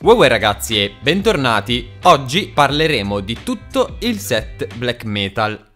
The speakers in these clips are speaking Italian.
Wow ragazzi e bentornati! Oggi parleremo di tutto il set black metal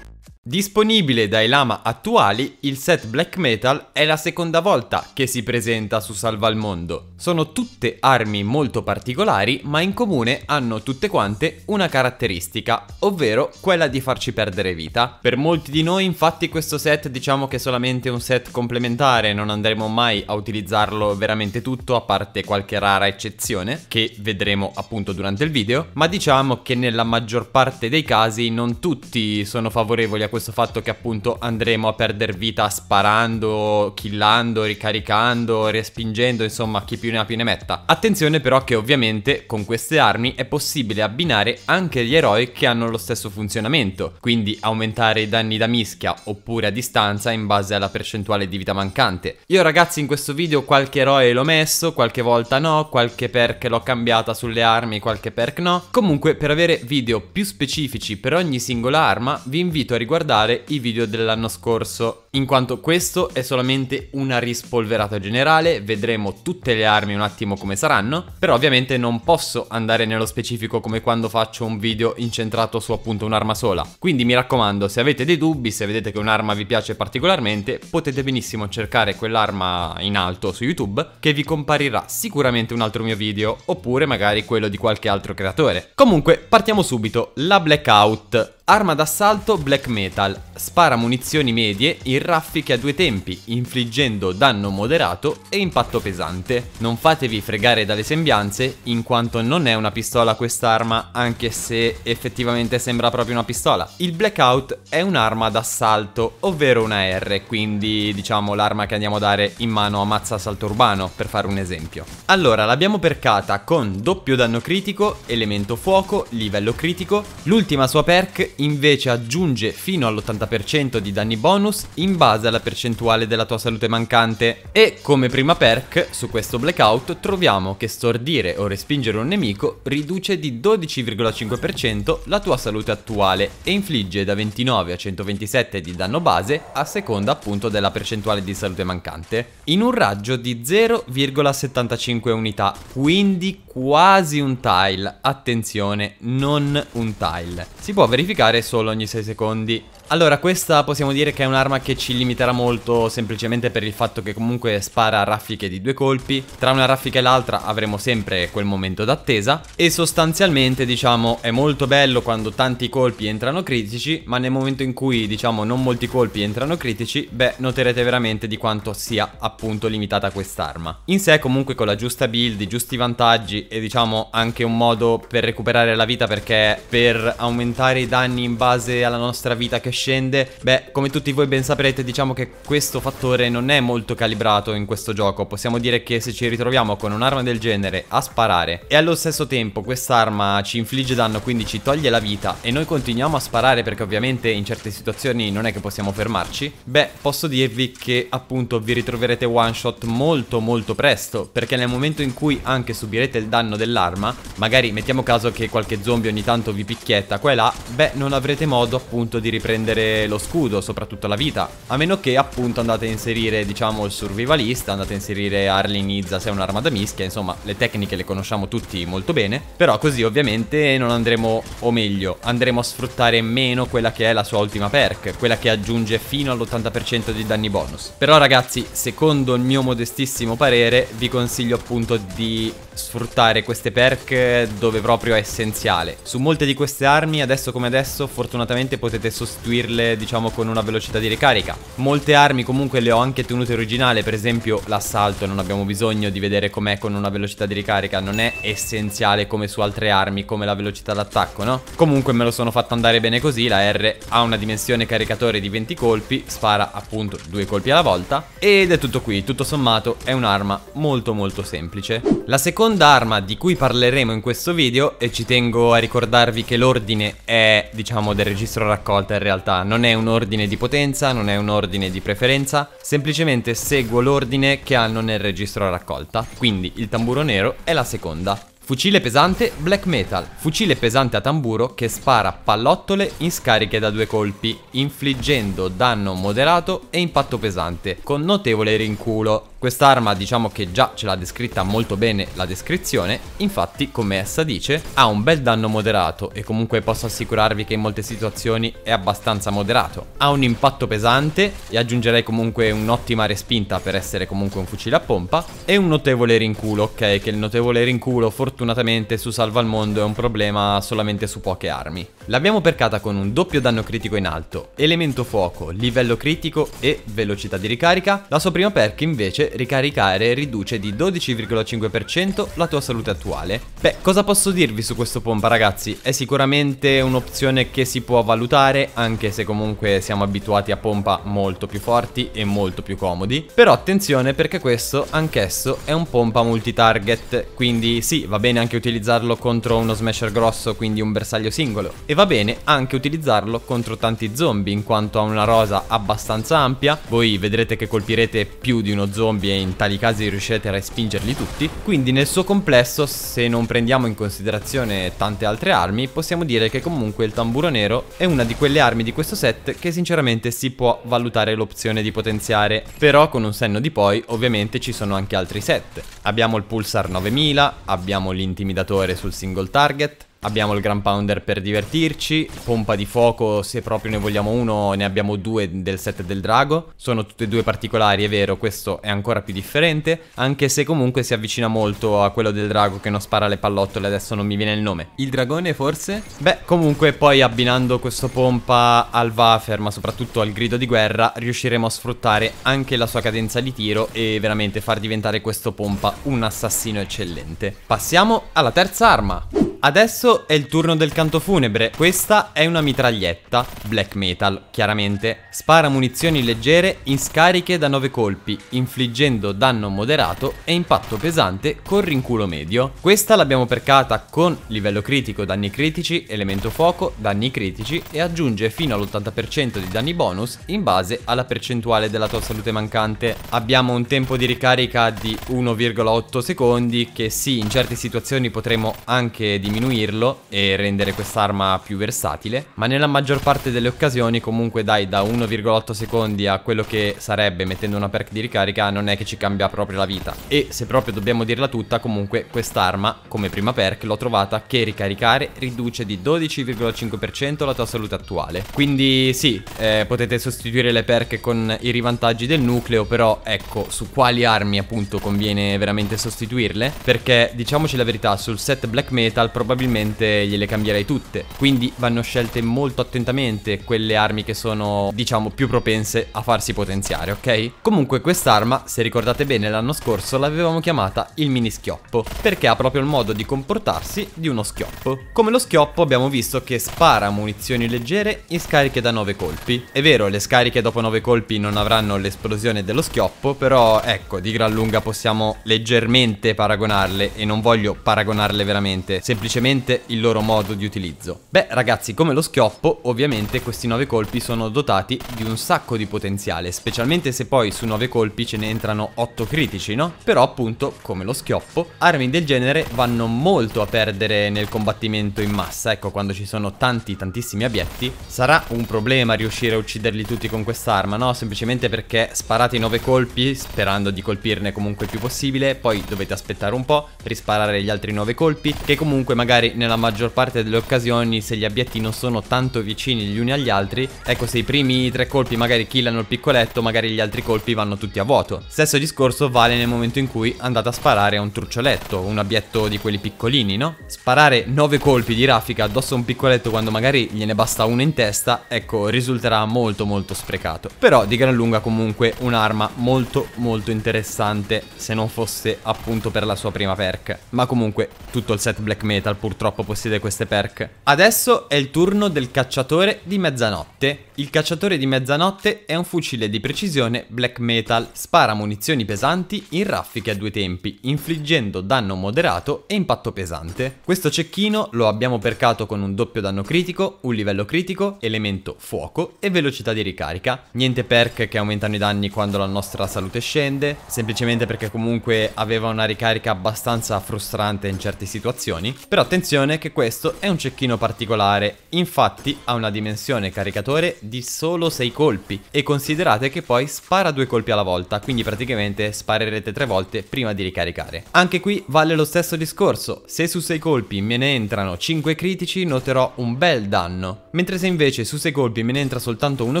Disponibile dai lama attuali, il set Black Metal è la seconda volta che si presenta su Salva al Mondo. Sono tutte armi molto particolari, ma in comune hanno tutte quante una caratteristica, ovvero quella di farci perdere vita. Per molti di noi infatti questo set diciamo che è solamente un set complementare, non andremo mai a utilizzarlo veramente tutto, a parte qualche rara eccezione, che vedremo appunto durante il video, ma diciamo che nella maggior parte dei casi non tutti sono favorevoli a questo questo fatto che appunto andremo a perdere vita sparando, killando, ricaricando, respingendo, insomma chi più ne ha più ne metta. Attenzione però che ovviamente con queste armi è possibile abbinare anche gli eroi che hanno lo stesso funzionamento, quindi aumentare i danni da mischia oppure a distanza in base alla percentuale di vita mancante. Io ragazzi in questo video qualche eroe l'ho messo, qualche volta no, qualche perk l'ho cambiata sulle armi, qualche perk no. Comunque per avere video più specifici per ogni singola arma vi invito a riguardare guardare i video dell'anno scorso in quanto questo è solamente una rispolverata generale, vedremo tutte le armi un attimo come saranno, però ovviamente non posso andare nello specifico come quando faccio un video incentrato su appunto un'arma sola. Quindi mi raccomando, se avete dei dubbi, se vedete che un'arma vi piace particolarmente, potete benissimo cercare quell'arma in alto su YouTube che vi comparirà sicuramente un altro mio video oppure magari quello di qualche altro creatore. Comunque, partiamo subito. La Blackout, arma d'assalto black metal, spara munizioni medie in il raffiche a due tempi, infliggendo danno moderato e impatto pesante. Non fatevi fregare dalle sembianze, in quanto non è una pistola quest'arma, anche se effettivamente sembra proprio una pistola. Il Blackout è un'arma d'assalto, ovvero una R, quindi diciamo l'arma che andiamo a dare in mano a Mazza Assalto Urbano, per fare un esempio. Allora, l'abbiamo percata con doppio danno critico, elemento fuoco, livello critico. L'ultima sua perk invece aggiunge fino all'80% di danni bonus in in base alla percentuale della tua salute mancante e come prima perk su questo blackout troviamo che stordire o respingere un nemico riduce di 12,5% la tua salute attuale e infligge da 29 a 127 di danno base a seconda appunto della percentuale di salute mancante in un raggio di 0,75 unità quindi quasi un tile attenzione non un tile si può verificare solo ogni 6 secondi allora, questa possiamo dire che è un'arma che ci limiterà molto semplicemente per il fatto che comunque spara raffiche di due colpi, tra una raffica e l'altra avremo sempre quel momento d'attesa e sostanzialmente diciamo è molto bello quando tanti colpi entrano critici, ma nel momento in cui diciamo non molti colpi entrano critici, beh noterete veramente di quanto sia appunto limitata quest'arma. In sé comunque con la giusta build, i giusti vantaggi e diciamo anche un modo per recuperare la vita perché per aumentare i danni in base alla nostra vita che scende Beh, come tutti voi ben saprete diciamo che questo fattore non è molto calibrato in questo gioco Possiamo dire che se ci ritroviamo con un'arma del genere a sparare E allo stesso tempo quest'arma ci infligge danno quindi ci toglie la vita E noi continuiamo a sparare perché ovviamente in certe situazioni non è che possiamo fermarci Beh, posso dirvi che appunto vi ritroverete one shot molto molto presto Perché nel momento in cui anche subirete il danno dell'arma Magari mettiamo caso che qualche zombie ogni tanto vi picchietta qua e là Beh, non avrete modo appunto di riprendere vendere lo scudo, soprattutto la vita. A meno che appunto andate a inserire, diciamo, il survivalista, andate a inserire Arlin Izza se è un'arma da mischia, insomma, le tecniche le conosciamo tutti molto bene. Però così ovviamente non andremo, o meglio, andremo a sfruttare meno quella che è la sua ultima perk, quella che aggiunge fino all'80% di danni bonus. Però ragazzi, secondo il mio modestissimo parere, vi consiglio appunto di sfruttare queste perk dove proprio è essenziale. Su molte di queste armi, adesso come adesso, fortunatamente potete sostituire eseguirle diciamo con una velocità di ricarica. Molte armi comunque le ho anche tenute originale, per esempio l'assalto non abbiamo bisogno di vedere com'è con una velocità di ricarica, non è essenziale come su altre armi come la velocità d'attacco, no? Comunque me lo sono fatto andare bene così, la R ha una dimensione caricatore di 20 colpi, spara appunto due colpi alla volta ed è tutto qui, tutto sommato è un'arma molto molto semplice. La seconda arma di cui parleremo in questo video e ci tengo a ricordarvi che l'ordine è diciamo del registro raccolta in realtà realtà non è un ordine di potenza, non è un ordine di preferenza, semplicemente seguo l'ordine che hanno nel registro raccolta, quindi il tamburo nero è la seconda. Fucile pesante Black Metal, fucile pesante a tamburo che spara pallottole in scariche da due colpi, infliggendo danno moderato e impatto pesante, con notevole rinculo. Quest'arma diciamo che già ce l'ha descritta molto bene la descrizione, infatti come essa dice ha un bel danno moderato e comunque posso assicurarvi che in molte situazioni è abbastanza moderato. Ha un impatto pesante e aggiungerei comunque un'ottima respinta per essere comunque un fucile a pompa e un notevole rinculo, ok? Che il notevole rinculo fortunatamente su Salva al Mondo è un problema solamente su poche armi. L'abbiamo percata con un doppio danno critico in alto, elemento fuoco, livello critico e velocità di ricarica, la sua prima perk invece ricaricare riduce di 12,5% la tua salute attuale. Beh, cosa posso dirvi su questo pompa ragazzi? È sicuramente un'opzione che si può valutare, anche se comunque siamo abituati a pompa molto più forti e molto più comodi. Però attenzione perché questo anch'esso è un pompa multitarget, quindi sì, va bene anche utilizzarlo contro uno smasher grosso, quindi un bersaglio singolo. E va bene anche utilizzarlo contro tanti zombie, in quanto ha una rosa abbastanza ampia, voi vedrete che colpirete più di uno zombie zombie e in tali casi riuscirete a respingerli tutti, quindi nel suo complesso, se non prendiamo in considerazione tante altre armi, possiamo dire che comunque il tamburo nero è una di quelle armi di questo set che sinceramente si può valutare l'opzione di potenziare, però con un senno di poi ovviamente ci sono anche altri set. Abbiamo il Pulsar 9000, abbiamo l'intimidatore sul single target, Abbiamo il Grand Pounder per divertirci, pompa di fuoco se proprio ne vogliamo uno ne abbiamo due del set del drago, sono tutte e due particolari è vero, questo è ancora più differente, anche se comunque si avvicina molto a quello del drago che non spara le pallottole, adesso non mi viene il nome. Il dragone forse? Beh comunque poi abbinando questo pompa al Wafer ma soprattutto al grido di guerra riusciremo a sfruttare anche la sua cadenza di tiro e veramente far diventare questo pompa un assassino eccellente. Passiamo alla terza arma! Adesso è il turno del canto funebre. Questa è una mitraglietta, black metal, chiaramente. Spara munizioni leggere in scariche da 9 colpi, infliggendo danno moderato e impatto pesante con rinculo medio. Questa l'abbiamo percata con livello critico, danni critici, elemento fuoco, danni critici e aggiunge fino all'80% di danni bonus in base alla percentuale della tua salute mancante. Abbiamo un tempo di ricarica di 1,8 secondi che sì, in certe situazioni potremo anche diminuirlo e rendere quest'arma più versatile, ma nella maggior parte delle occasioni comunque dai da 1,8 secondi a quello che sarebbe mettendo una perk di ricarica non è che ci cambia proprio la vita. E se proprio dobbiamo dirla tutta, comunque quest'arma, come prima perk, l'ho trovata che ricaricare riduce di 12,5% la tua salute attuale. Quindi sì, eh, potete sostituire le perk con i rivantaggi del nucleo, però ecco, su quali armi appunto conviene veramente sostituirle? Perché diciamoci la verità, sul set black metal probabilmente gliele cambierei tutte. Quindi vanno scelte molto attentamente quelle armi che sono, diciamo, più propense a farsi potenziare, ok? Comunque quest'arma, se ricordate bene, l'anno scorso l'avevamo chiamata il mini schioppo, perché ha proprio il modo di comportarsi di uno schioppo. Come lo schioppo abbiamo visto che spara munizioni leggere in scariche da 9 colpi. È vero, le scariche dopo 9 colpi non avranno l'esplosione dello schioppo, però ecco, di gran lunga possiamo leggermente paragonarle e non voglio paragonarle veramente, semplicemente semplicemente il loro modo di utilizzo. Beh ragazzi, come lo schioppo, ovviamente questi 9 colpi sono dotati di un sacco di potenziale, specialmente se poi su 9 colpi ce ne entrano 8 critici, no? Però appunto, come lo schioppo, armi del genere vanno molto a perdere nel combattimento in massa, ecco quando ci sono tanti tantissimi abietti, sarà un problema riuscire a ucciderli tutti con quest'arma, no? Semplicemente perché sparate i 9 colpi, sperando di colpirne comunque il più possibile, poi dovete aspettare un po', risparare gli altri 9 colpi, che comunque magari nella maggior parte delle occasioni se gli abietti non sono tanto vicini gli uni agli altri, ecco se i primi tre colpi magari killano il piccoletto, magari gli altri colpi vanno tutti a vuoto. Stesso discorso vale nel momento in cui andate a sparare a un truccioletto, un abietto di quelli piccolini, no? Sparare 9 colpi di raffica addosso a un piccoletto quando magari gliene basta uno in testa, ecco, risulterà molto molto sprecato. Però di gran lunga comunque un'arma molto molto interessante se non fosse appunto per la sua prima perk. Ma comunque tutto il set black metal Elemental purtroppo possiede queste perk. Adesso è il turno del cacciatore di mezzanotte. Il cacciatore di mezzanotte è un fucile di precisione black metal, spara munizioni pesanti in raffiche a due tempi, infliggendo danno moderato e impatto pesante. Questo cecchino lo abbiamo percato con un doppio danno critico, un livello critico, elemento fuoco e velocità di ricarica. Niente perk che aumentano i danni quando la nostra salute scende, semplicemente perché comunque aveva una ricarica abbastanza frustrante in certe situazioni, però però attenzione che questo è un cecchino particolare, infatti ha una dimensione caricatore di solo 6 colpi e considerate che poi spara 2 colpi alla volta, quindi praticamente sparerete 3 volte prima di ricaricare. Anche qui vale lo stesso discorso, se su 6 colpi me ne entrano 5 critici noterò un bel danno, mentre se invece su 6 colpi me ne entra soltanto uno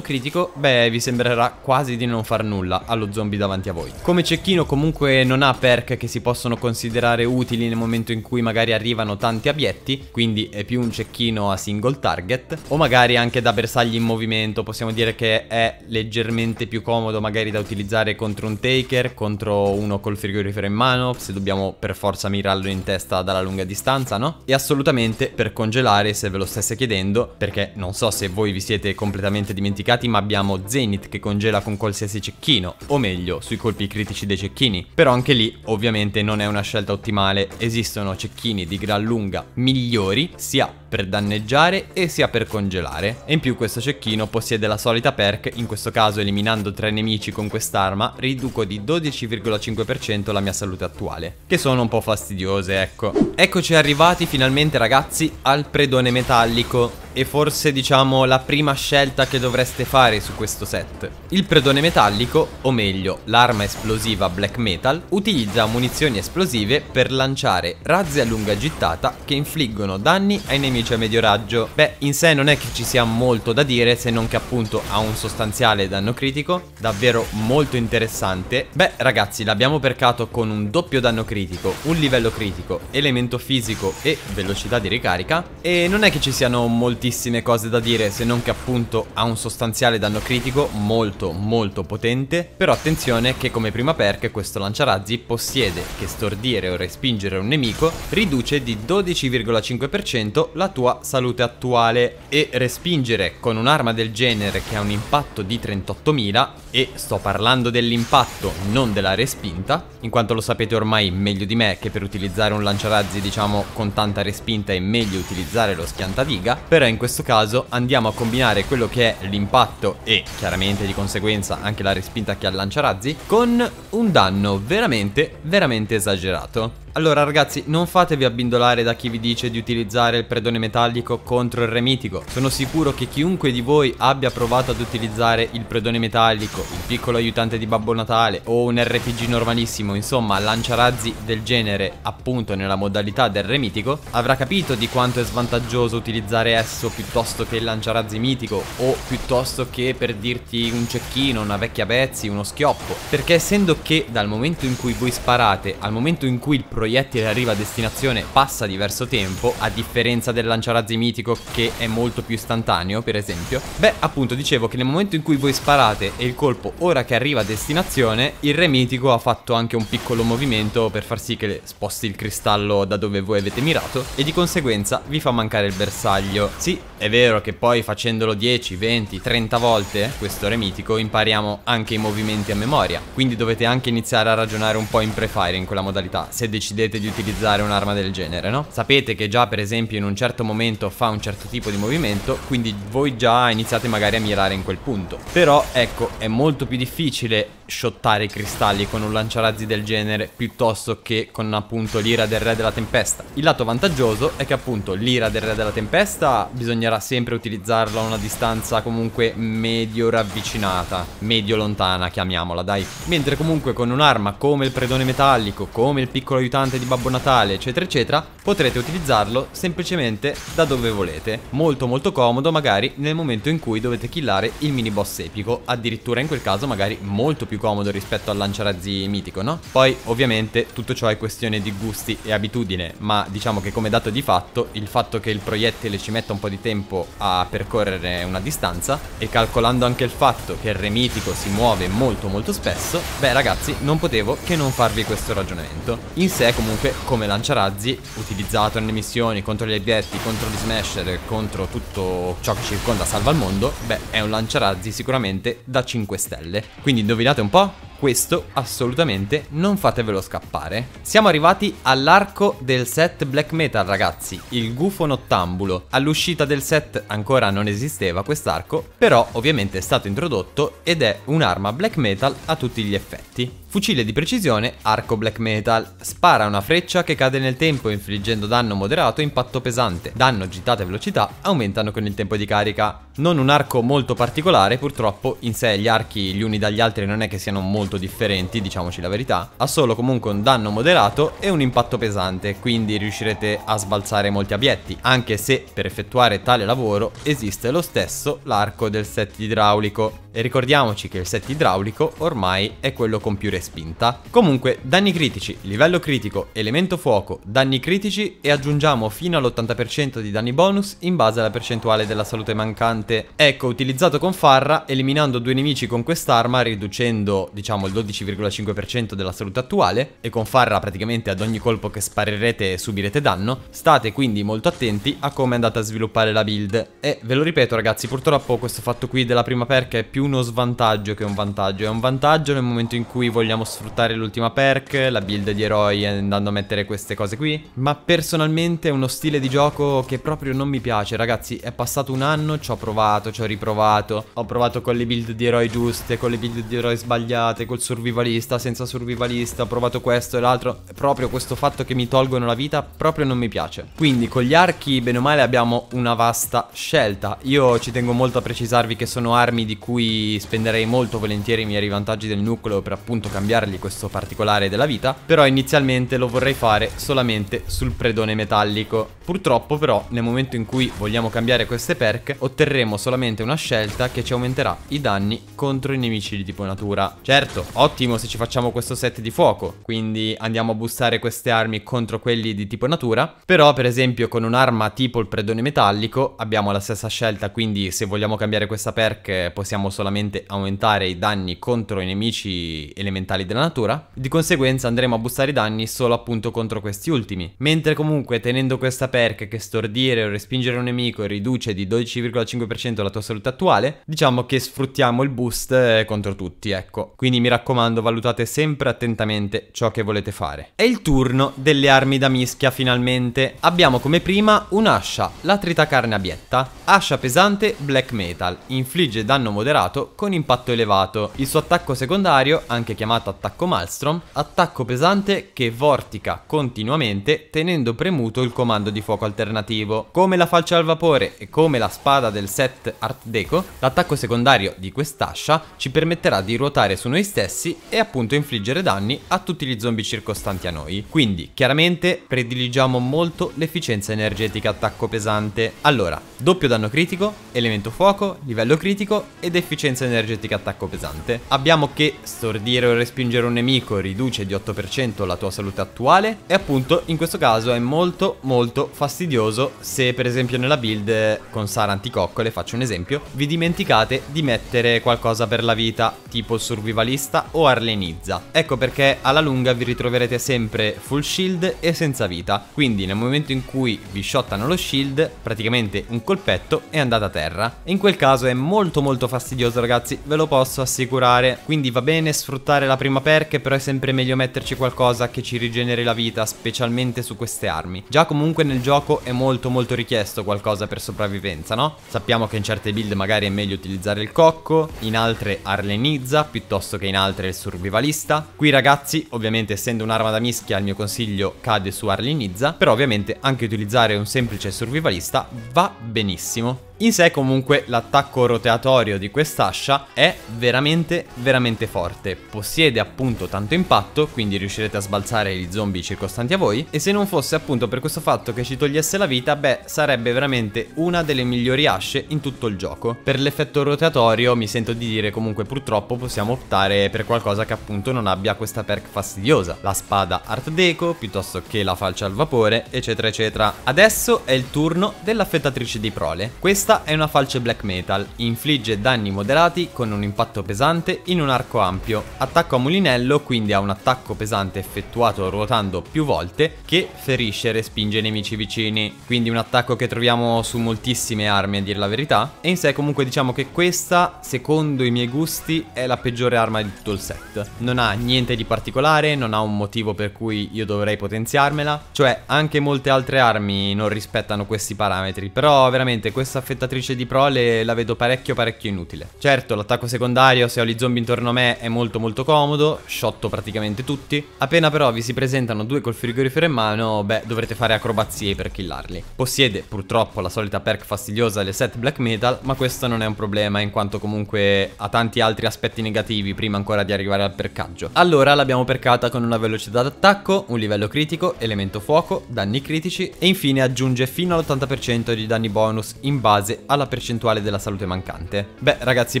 critico, beh vi sembrerà quasi di non far nulla allo zombie davanti a voi. Come cecchino comunque non ha perk che si possono considerare utili nel momento in cui magari arrivano tanti tanti abietti, quindi è più un cecchino a single target, o magari anche da bersagli in movimento, possiamo dire che è leggermente più comodo magari da utilizzare contro un taker, contro uno col frigorifero in mano, se dobbiamo per forza mirarlo in testa dalla lunga distanza, no? E assolutamente per congelare se ve lo stesse chiedendo, perché non so se voi vi siete completamente dimenticati, ma abbiamo Zenith che congela con qualsiasi cecchino, o meglio, sui colpi critici dei cecchini. Però anche lì, ovviamente, non è una scelta ottimale, esistono cecchini di gran lunga lunga migliori sia per danneggiare e sia per congelare. E in più questo cecchino possiede la solita perk, in questo caso eliminando tre nemici con quest'arma, riduco di 12,5% la mia salute attuale, che sono un po' fastidiose, ecco. Eccoci arrivati finalmente ragazzi al predone metallico e forse diciamo la prima scelta che dovreste fare su questo set. Il predone metallico, o meglio l'arma esplosiva black metal, utilizza munizioni esplosive per lanciare razzi a lunga gittata che infliggono danni ai nemici nemici a medio raggio. Beh, in sé non è che ci sia molto da dire se non che appunto ha un sostanziale danno critico, davvero molto interessante. Beh, ragazzi, l'abbiamo percato con un doppio danno critico, un livello critico, elemento fisico e velocità di ricarica e non è che ci siano moltissime cose da dire se non che appunto ha un sostanziale danno critico molto molto potente, però attenzione che come prima perk questo lanciarazzi possiede che stordire o respingere un nemico riduce di 12,5% la tua salute attuale e respingere con un'arma del genere che ha un impatto di 38.000 e sto parlando dell'impatto non della respinta in quanto lo sapete ormai meglio di me che per utilizzare un lanciarazzi diciamo con tanta respinta è meglio utilizzare lo schiantaviga però in questo caso andiamo a combinare quello che è l'impatto e chiaramente di conseguenza anche la respinta che ha il lanciarazzi con un danno veramente veramente esagerato allora ragazzi, non fatevi abbindolare da chi vi dice di utilizzare il predone metallico contro il re mitico. Sono sicuro che chiunque di voi abbia provato ad utilizzare il predone metallico, il piccolo aiutante di Babbo Natale o un RPG normalissimo, insomma lanciarazzi del genere appunto nella modalità del re mitico, avrà capito di quanto è svantaggioso utilizzare esso piuttosto che il lanciarazzi mitico o piuttosto che per dirti un cecchino, una vecchia pezzi, uno schioppo. Perché essendo che dal momento in cui voi sparate al momento in cui il proiettile proiettile arriva a destinazione passa diverso tempo, a differenza del lanciarazzi mitico che è molto più istantaneo, per esempio, beh, appunto dicevo che nel momento in cui voi sparate e il colpo ora che arriva a destinazione, il re mitico ha fatto anche un piccolo movimento per far sì che sposti il cristallo da dove voi avete mirato e di conseguenza vi fa mancare il bersaglio. Sì, è vero che poi facendolo 10, 20, 30 volte, questo re mitico, impariamo anche i movimenti a memoria, quindi dovete anche iniziare a ragionare un po' in pre-fire in quella modalità, se decidete decidete di utilizzare un'arma del genere, no? Sapete che già per esempio in un certo momento fa un certo tipo di movimento, quindi voi già iniziate magari a mirare in quel punto. Però ecco, è molto più difficile shottare i cristalli con un lanciarazzi del genere piuttosto che con appunto l'ira del re della tempesta. Il lato vantaggioso è che appunto l'ira del re della tempesta bisognerà sempre utilizzarla a una distanza comunque medio ravvicinata, medio lontana chiamiamola dai. Mentre comunque con un'arma come il predone metallico, come il piccolo aiutante di Babbo Natale eccetera eccetera Potrete utilizzarlo semplicemente da dove volete, molto molto comodo magari nel momento in cui dovete killare il mini boss epico, addirittura in quel caso magari molto più comodo rispetto al lanciarazzi mitico, no? Poi ovviamente tutto ciò è questione di gusti e abitudine, ma diciamo che come dato di fatto il fatto che il proiettile ci metta un po' di tempo a percorrere una distanza e calcolando anche il fatto che il re mitico si muove molto molto spesso, beh ragazzi non potevo che non farvi questo ragionamento. In sé comunque come lanciarazzi utilizzate utilizzato nelle missioni contro gli addetti, contro gli smasher, contro tutto ciò che circonda Salva il Mondo, beh, è un lanciarazzi sicuramente da 5 stelle. Quindi indovinate un po'? Questo assolutamente non fatevelo scappare. Siamo arrivati all'arco del set black metal ragazzi, il gufo nottambulo. All'uscita del set ancora non esisteva quest'arco, però ovviamente è stato introdotto ed è un'arma black metal a tutti gli effetti. Fucile di precisione, arco black metal. Spara una freccia che cade nel tempo infliggendo danno moderato e impatto pesante. Danno, gittata e velocità aumentano con il tempo di carica. Non un arco molto particolare, purtroppo in sé gli archi gli uni dagli altri non è che siano molto differenti, diciamoci la verità. Ha solo comunque un danno moderato e un impatto pesante, quindi riuscirete a sbalzare molti abietti, anche se per effettuare tale lavoro esiste lo stesso l'arco del set idraulico. E ricordiamoci che il set idraulico ormai è quello con più respinta. Comunque, danni critici, livello critico, elemento fuoco, danni critici e aggiungiamo fino all'80% di danni bonus in base alla percentuale della salute mancante. Ecco, utilizzato con Farra, eliminando due nemici con quest'arma, riducendo diciamo il 12,5% della salute attuale, e con Farra praticamente ad ogni colpo che sparerete subirete danno, state quindi molto attenti a come andate a sviluppare la build. E ve lo ripeto ragazzi, purtroppo questo fatto qui della prima perca è più uno svantaggio che un vantaggio. È un vantaggio nel momento in cui vogliamo sfruttare l'ultima perk, la build di eroi andando a mettere queste cose qui. Ma personalmente è uno stile di gioco che proprio non mi piace, ragazzi. È passato un anno, ci ho provato, ci ho riprovato. Ho provato con le build di eroi giuste, con le build di eroi sbagliate, col survivalista, senza survivalista. Ho provato questo e l'altro. Proprio questo fatto che mi tolgono la vita proprio non mi piace. Quindi con gli archi, bene o male, abbiamo una vasta scelta. Io ci tengo molto a precisarvi che sono armi di cui spenderei molto volentieri i miei vantaggi del nucleo per appunto cambiargli questo particolare della vita, però inizialmente lo vorrei fare solamente sul predone metallico. Purtroppo però nel momento in cui vogliamo cambiare queste perk otterremo solamente una scelta che ci aumenterà i danni contro i nemici di tipo natura. Certo, ottimo se ci facciamo questo set di fuoco, quindi andiamo a boostare queste armi contro quelli di tipo natura, però per esempio con un'arma tipo il predone metallico abbiamo la stessa scelta, quindi se vogliamo cambiare questa perk possiamo solo solamente aumentare i danni contro i nemici elementali della natura, di conseguenza andremo a bussare i danni solo appunto contro questi ultimi, mentre comunque tenendo questa perk che stordire o respingere un nemico riduce di 12,5% la tua salute attuale, diciamo che sfruttiamo il boost eh, contro tutti, ecco. Quindi mi raccomando valutate sempre attentamente ciò che volete fare. È il turno delle armi da mischia finalmente. Abbiamo come prima un'ascia, la tritacarne abietta, ascia pesante black metal, infligge danno moderato lanciato con impatto elevato. Il suo attacco secondario, anche chiamato attacco Malstrom, attacco pesante che vortica continuamente tenendo premuto il comando di fuoco alternativo. Come la falce al vapore e come la spada del set Art Deco, l'attacco secondario di quest'ascia ci permetterà di ruotare su noi stessi e appunto infliggere danni a tutti gli zombie circostanti a noi. Quindi, chiaramente, prediligiamo molto l'efficienza energetica attacco pesante. Allora, doppio danno critico, elemento fuoco, livello critico ed efficienza efficienza energetica attacco pesante. Abbiamo che stordire o respingere un nemico riduce di 8% la tua salute attuale e appunto in questo caso è molto molto fastidioso se per esempio nella build con Sara anticoccole, faccio un esempio, vi dimenticate di mettere qualcosa per la vita tipo survivalista o arlenizza. Ecco perché alla lunga vi ritroverete sempre full shield e senza vita, quindi nel momento in cui vi shottano lo shield praticamente un colpetto e andate a terra. E In quel caso è molto molto fastidioso noioso ragazzi, ve lo posso assicurare. Quindi va bene sfruttare la prima perk, però è sempre meglio metterci qualcosa che ci rigeneri la vita, specialmente su queste armi. Già comunque nel gioco è molto molto richiesto qualcosa per sopravvivenza, no? Sappiamo che in certe build magari è meglio utilizzare il cocco, in altre arlenizza, piuttosto che in altre il survivalista. Qui ragazzi, ovviamente essendo un'arma da mischia, il mio consiglio cade su arlenizza, però ovviamente anche utilizzare un semplice survivalista va benissimo. In sé comunque l'attacco roteatorio di quest'ascia è veramente veramente forte, possiede appunto tanto impatto, quindi riuscirete a sbalzare gli zombie circostanti a voi, e se non fosse appunto per questo fatto che ci togliesse la vita, beh, sarebbe veramente una delle migliori asce in tutto il gioco. Per l'effetto roteatorio mi sento di dire comunque purtroppo possiamo optare per qualcosa che appunto non abbia questa perk fastidiosa, la spada art deco piuttosto che la falce al vapore, eccetera eccetera. Adesso è il turno dell'affettatrice di prole. Questa questa è una falce black metal, infligge danni moderati con un impatto pesante in un arco ampio, attacco a mulinello quindi ha un attacco pesante effettuato ruotando più volte che ferisce e respinge i nemici vicini, quindi un attacco che troviamo su moltissime armi a dire la verità, e in sé comunque diciamo che questa, secondo i miei gusti, è la peggiore arma di tutto il set. Non ha niente di particolare, non ha un motivo per cui io dovrei potenziarmela, cioè anche molte altre armi non rispettano questi parametri, però veramente questa affettazione spettatrice di prole la vedo parecchio parecchio inutile. Certo, l'attacco secondario se ho gli zombie intorno a me è molto molto comodo, sciotto praticamente tutti. Appena però vi si presentano due col frigorifero in mano, beh, dovrete fare acrobazie per killarli. Possiede purtroppo la solita perk fastidiosa del set black metal, ma questo non è un problema in quanto comunque ha tanti altri aspetti negativi prima ancora di arrivare al percaggio. Allora l'abbiamo percata con una velocità d'attacco, un livello critico, elemento fuoco, danni critici e infine aggiunge fino all'80% di danni bonus in base base alla percentuale della salute mancante. Beh ragazzi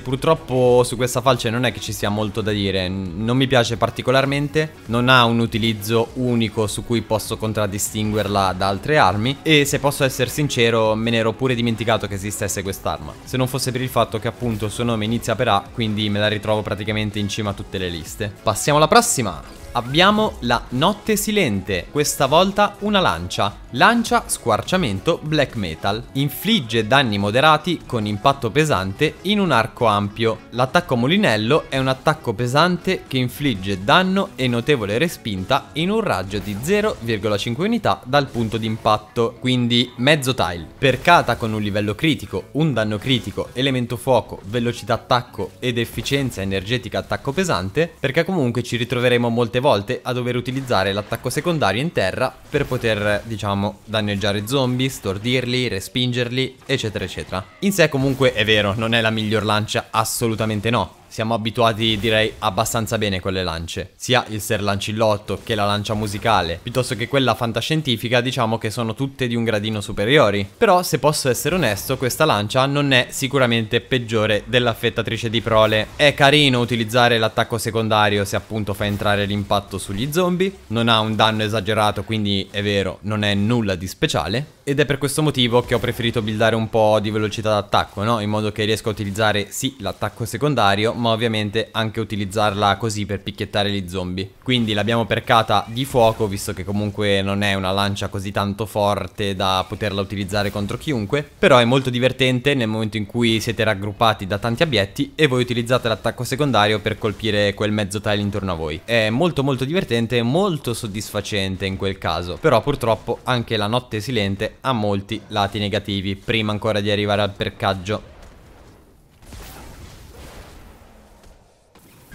purtroppo su questa falce non è che ci sia molto da dire, non mi piace particolarmente, non ha un utilizzo unico su cui posso contraddistinguerla da altre armi e se posso essere sincero me ne ero pure dimenticato che esistesse quest'arma, se non fosse per il fatto che appunto il suo nome inizia per A quindi me la ritrovo praticamente in cima a tutte le liste. Passiamo alla prossima! Abbiamo la Notte Silente, questa volta una lancia. Lancia squarciamento black metal. Infligge danni moderati con impatto pesante in un arco ampio. L'attacco a mulinello è un attacco pesante che infligge danno e notevole respinta in un raggio di 0,5 unità dal punto di impatto, quindi mezzo tile. Percata con un livello critico, un danno critico, elemento fuoco, velocità attacco ed efficienza energetica attacco pesante, perché comunque ci ritroveremo molte molte volte a dover utilizzare l'attacco secondario in terra per poter, diciamo, danneggiare zombie, stordirli, respingerli, eccetera eccetera. In sé comunque è vero, non è la miglior lancia, assolutamente no, siamo abituati direi abbastanza bene con le lance, sia il ser lancillotto che la lancia musicale, piuttosto che quella fantascientifica diciamo che sono tutte di un gradino superiori, però se posso essere onesto questa lancia non è sicuramente peggiore dell'affettatrice di prole, è carino utilizzare l'attacco secondario se appunto fa entrare l'impatto sugli zombie, non ha un danno esagerato quindi è vero non è nulla di speciale, ed è per questo motivo che ho preferito buildare un po' di velocità d'attacco, no? in modo che riesco a utilizzare sì l'attacco secondario ma ovviamente anche utilizzarla così per picchiettare gli zombie. Quindi l'abbiamo percata di fuoco, visto che comunque non è una lancia così tanto forte da poterla utilizzare contro chiunque, però è molto divertente nel momento in cui siete raggruppati da tanti abietti e voi utilizzate l'attacco secondario per colpire quel mezzo tile intorno a voi. È molto molto divertente e molto soddisfacente in quel caso, però purtroppo anche la notte silente ha molti lati negativi prima ancora di arrivare al percaggio.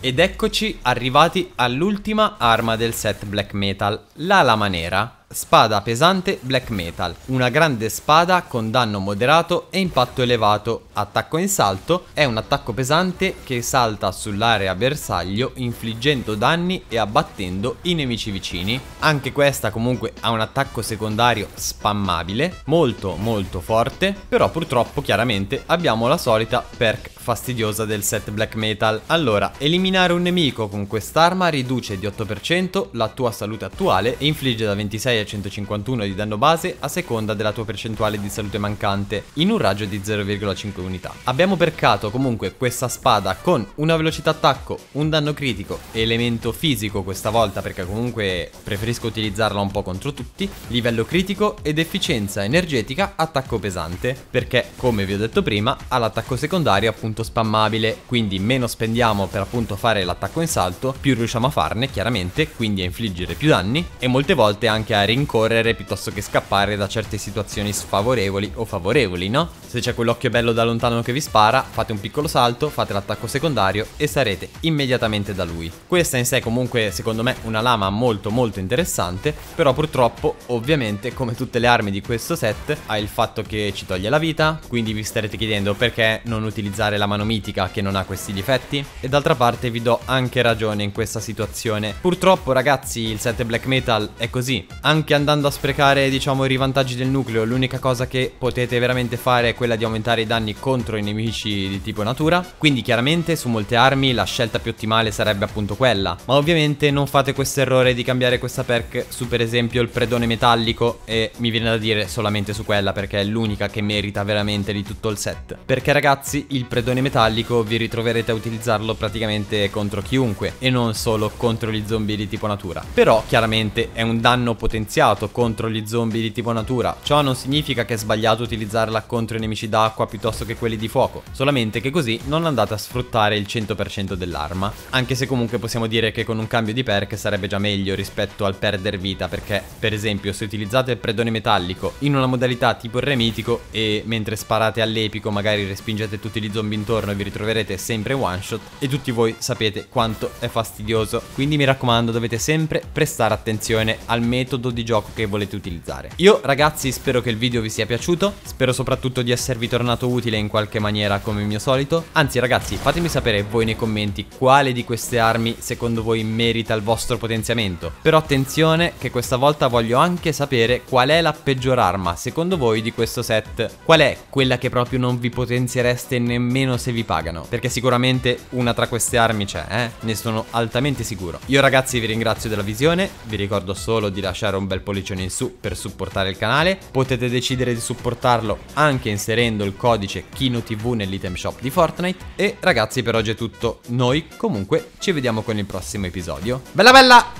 Ed eccoci arrivati all'ultima arma del set black metal, la lama nera. Spada pesante black metal, una grande spada con danno moderato e impatto elevato, attacco in salto, è un attacco pesante che salta sull'area bersaglio infliggendo danni e abbattendo i nemici vicini. Anche questa comunque ha un attacco secondario spammabile, molto molto forte, però purtroppo chiaramente abbiamo la solita perk fastidiosa del set black metal. Allora, eliminare un nemico con quest'arma riduce di 8% la tua salute attuale e infligge da 26 a 151 di danno base a seconda della tua percentuale di salute mancante in un raggio di 0,5 unità. Abbiamo percato comunque questa spada con una velocità attacco, un danno critico, elemento fisico questa volta perché comunque preferisco utilizzarla un po' contro tutti, livello critico ed efficienza energetica attacco pesante perché come vi ho detto prima ha l'attacco secondario appunto spammabile quindi meno spendiamo per appunto fare l'attacco in salto più riusciamo a farne chiaramente quindi a infliggere più danni e molte volte anche a rincorrere piuttosto che scappare da certe situazioni sfavorevoli o favorevoli, no? Se c'è quell'occhio bello da lontano che vi spara, fate un piccolo salto, fate l'attacco secondario e sarete immediatamente da lui. Questa in sé è comunque secondo me una lama molto molto interessante, però purtroppo ovviamente come tutte le armi di questo set ha il fatto che ci toglie la vita, quindi vi starete chiedendo perché non utilizzare la mano mitica che non ha questi difetti e d'altra parte vi do anche ragione in questa situazione. Purtroppo ragazzi il set black metal è così, anche anche andando a sprecare diciamo i rivantaggi del nucleo l'unica cosa che potete veramente fare è quella di aumentare i danni contro i nemici di tipo natura quindi chiaramente su molte armi la scelta più ottimale sarebbe appunto quella ma ovviamente non fate questo errore di cambiare questa perk su per esempio il predone metallico e mi viene da dire solamente su quella perché è l'unica che merita veramente di tutto il set perché ragazzi il predone metallico vi ritroverete a utilizzarlo praticamente contro chiunque e non solo contro gli zombie di tipo natura però chiaramente è un danno potenziale potenziato contro gli zombie di tipo natura. Ciò non significa che è sbagliato utilizzarla contro i nemici d'acqua piuttosto che quelli di fuoco, solamente che così non andate a sfruttare il 100% dell'arma, anche se comunque possiamo dire che con un cambio di perk sarebbe già meglio rispetto al perder vita, perché per esempio se utilizzate il predone metallico in una modalità tipo il remitico e mentre sparate all'epico magari respingete tutti gli zombie intorno e vi ritroverete sempre one shot e tutti voi sapete quanto è fastidioso, quindi mi raccomando dovete sempre prestare attenzione al metodo di gioco che volete utilizzare. Io ragazzi spero che il video vi sia piaciuto, spero soprattutto di esservi tornato utile in qualche maniera come il mio solito. Anzi ragazzi fatemi sapere voi nei commenti quale di queste armi secondo voi merita il vostro potenziamento. Però attenzione che questa volta voglio anche sapere qual è la peggior arma secondo voi di questo set. Qual è quella che proprio non vi potenziereste nemmeno se vi pagano? Perché sicuramente una tra queste armi c'è, eh? Ne sono altamente sicuro. Io ragazzi vi ringrazio della visione, vi ricordo solo di lasciare un un bel pollicione in su per supportare il canale. Potete decidere di supportarlo anche inserendo il codice KinoTV nell'item shop di Fortnite. E ragazzi per oggi è tutto, noi comunque ci vediamo con il prossimo episodio. Bella bella!